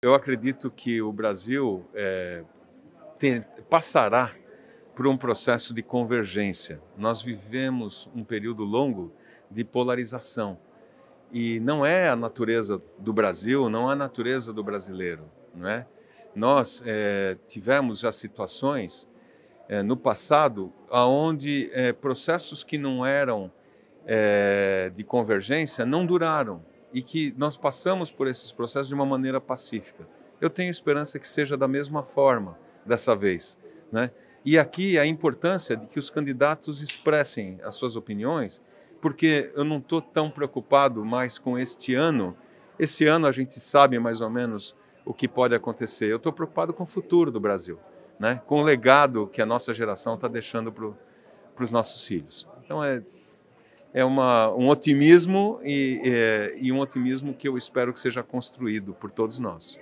Eu acredito que o Brasil é, tem, passará por um processo de convergência. Nós vivemos um período longo de polarização. E não é a natureza do Brasil, não é a natureza do brasileiro. Não é? Nós é, tivemos já situações é, no passado onde é, processos que não eram é, de convergência não duraram e que nós passamos por esses processos de uma maneira pacífica. Eu tenho esperança que seja da mesma forma dessa vez, né? E aqui a importância de que os candidatos expressem as suas opiniões, porque eu não estou tão preocupado mais com este ano. Esse ano a gente sabe mais ou menos o que pode acontecer. Eu estou preocupado com o futuro do Brasil, né? com o legado que a nossa geração está deixando para os nossos filhos. Então é é uma, um otimismo e, e, é, e um otimismo que eu espero que seja construído por todos nós.